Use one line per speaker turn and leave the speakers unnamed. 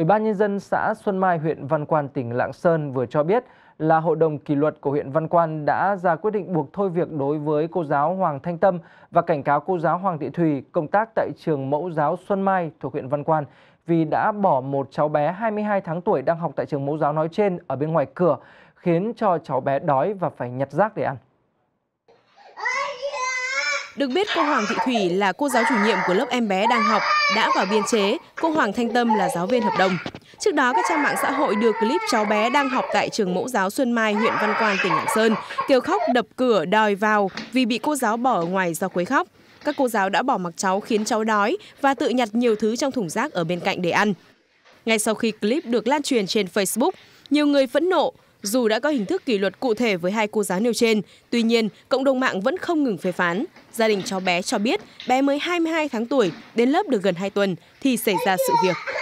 Ủy ban Nhân dân xã Xuân Mai, huyện Văn Quan, tỉnh Lạng Sơn vừa cho biết là Hội đồng Kỷ luật của huyện Văn Quan đã ra quyết định buộc thôi việc đối với cô giáo Hoàng Thanh Tâm và cảnh cáo cô giáo Hoàng Thị Thùy công tác tại trường mẫu giáo Xuân Mai thuộc huyện Văn Quan vì đã bỏ một cháu bé 22 tháng tuổi đang học tại trường mẫu giáo nói trên ở bên ngoài cửa khiến cho cháu bé đói và phải nhặt rác để ăn. Được
biết cô Hoàng Thị Thủy là cô giáo chủ nhiệm của lớp em bé đang học, đã vào biên chế, cô Hoàng Thanh Tâm là giáo viên hợp đồng. Trước đó, các trang mạng xã hội đưa clip cháu bé đang học tại trường mẫu giáo Xuân Mai, huyện Văn Quan, tỉnh Lạng Sơn, kêu khóc đập cửa đòi vào vì bị cô giáo bỏ ở ngoài do quấy khóc. Các cô giáo đã bỏ mặc cháu khiến cháu đói và tự nhặt nhiều thứ trong thùng rác ở bên cạnh để ăn. Ngay sau khi clip được lan truyền trên Facebook, nhiều người phẫn nộ, dù đã có hình thức kỷ luật cụ thể với hai cô giáo nêu trên, tuy nhiên, cộng đồng mạng vẫn không ngừng phê phán. Gia đình cháu bé cho biết bé mới 22 tháng tuổi, đến lớp được gần 2 tuần thì xảy ra sự việc.